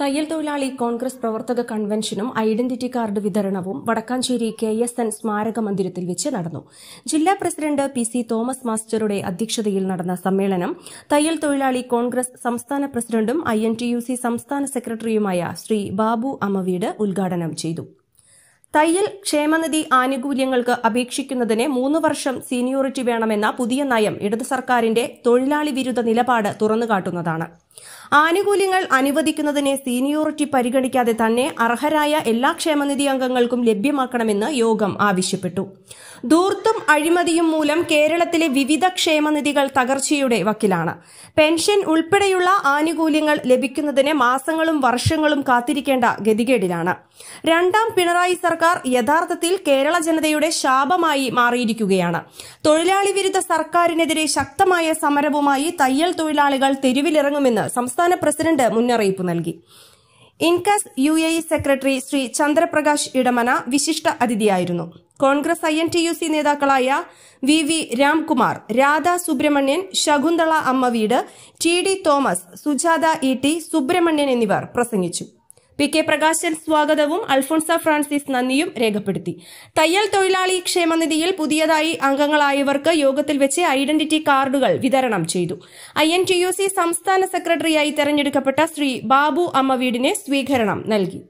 തയ്യൽ തൊഴിലാളി കോൺഗ്രസ് പ്രവർത്തക കൺവെൻഷനും ഐഡന്റിറ്റി കാർഡ് വിതരണവും വടക്കാഞ്ചേരി കെ എസ് എൻ സ്മാരക മന്ദിരത്തിൽ വെച്ച് നടന്നു ജില്ലാ പ്രസിഡന്റ് പി സി തോമസ് മാസ്റ്ററുടെ അധ്യക്ഷതയിൽ നടന്ന സമ്മേളനം തയ്യൽ തൊഴിലാളി കോൺഗ്രസ് സംസ്ഥാന പ്രസിഡന്റും I N T U C സംസ്ഥാന സെക്രട്ടറിയുമായ ശ്രീ ബാബു അമവീട് ഉദ്ഘാടനം ചെയ്തു തയ്യൽ ക്ഷേമനിധി ആനുകൂല്യങ്ങൾക്ക് അപേക്ഷിക്കുന്നതിന് മൂന്ന് വർഷം സീനിയോറിറ്റി വേണമെന്ന പുതിയ നയം ഇടതു സർക്കാരിന്റെ തൊഴിലാളി വിരുദ്ധ നിലപാട് തുറന്നുകാട്ടുന്നതാണ് ആനുകൂല്യങ്ങൾ അനുവദിക്കുന്നതിനെ സീനിയോറിറ്റി പരിഗണിക്കാതെ തന്നെ അർഹരായ എല്ലാ ക്ഷേമനിധി അംഗങ്ങൾക്കും ലഭ്യമാക്കണമെന്ന് യോഗം ആവശ്യപ്പെട്ടു ദൂർത്തും അഴിമതിയും മൂലം കേരളത്തിലെ വിവിധ ക്ഷേമനിധികൾ തകർച്ചയുടെ വക്കിലാണ് പെൻഷൻ ഉൾപ്പെടെയുള്ള ആനുകൂല്യങ്ങൾ ലഭിക്കുന്നതിന് മാസങ്ങളും വർഷങ്ങളും കാത്തിരിക്കേണ്ട ഗതികേടിലാണ് രണ്ടാം പിണറായി സർക്കാർ സർക്കാർ യഥാർത്ഥത്തിൽ കേരള ജനതയുടെ ശാപമായി മാറിയിരിക്കുകയാണ് തൊഴിലാളി വിരുദ്ധ സർക്കാരിനെതിരെ ശക്തമായ സമരവുമായി തയ്യൽ തൊഴിലാളികൾ തെരുവിലിറങ്ങുമെന്ന് സംസ്ഥാന പ്രസിഡന്റ് മുന്നറിയിപ്പ് നൽകി Incas U A secretary Shri Chandraprakash Edamana വിശിഷ്ട അതിഥിയായിരുന്നു Congress I N T U C നേതാക്കളായ V V Ramkumar Radha Subramanian Shakuntala Ammaveedu T D Thomas Sujatha E T Subramanian എന്നിവർ പ്രസംഗിച്ചു പി കെ പ്രകാശൻ സ്വാഗതവും അൽഫോൺസ ഫ്രാൻസിസ് നന്ദിയും രേഖപ്പെടുത്തി തയ്യൽ തൊഴിലാളി ക്ഷേമനിധിയിൽ പുതിയതായി അംഗങ്ങളായവർക്ക് യോഗത്തിൽ വെച്ച് ഐഡന്റിറ്റി കാർഡുകൾ വിതരണം ചെയ്തു I N T U C സംസ്ഥാന സെക്രട്ടറിയായി തെരഞ്ഞെടുക്കപ്പെട്ട ശ്രീ ബാബു അമ്മ സ്വീകരണം നൽകി